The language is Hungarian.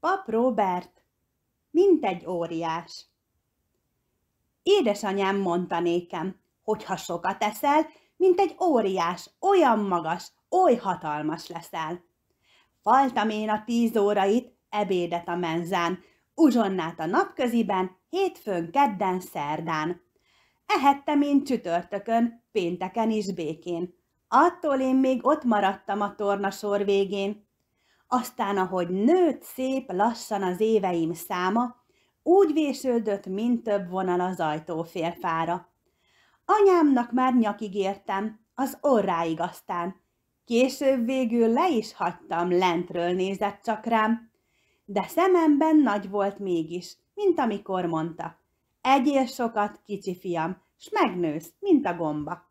Pap Robert, mint egy óriás. Édesanyám mondta nékem, hogy ha sokat eszel, mint egy óriás, olyan magas, oly hatalmas leszel. Faltam én a tíz órait, ebédet a menzán, uzsonnát a napköziben, hétfőn, kedden, szerdán. Ehettem én csütörtökön, pénteken is békén. Attól én még ott maradtam a tornasor végén. Aztán, ahogy nőtt szép lassan az éveim száma, úgy vésődött, mint több vonal az ajtófélfára. Anyámnak már nyakig értem, az orráig aztán. Később végül le is hagytam, lentről nézett csak rám. De szememben nagy volt mégis, mint amikor mondta. Egyél sokat, kicsi fiam, s megnősz, mint a gomba.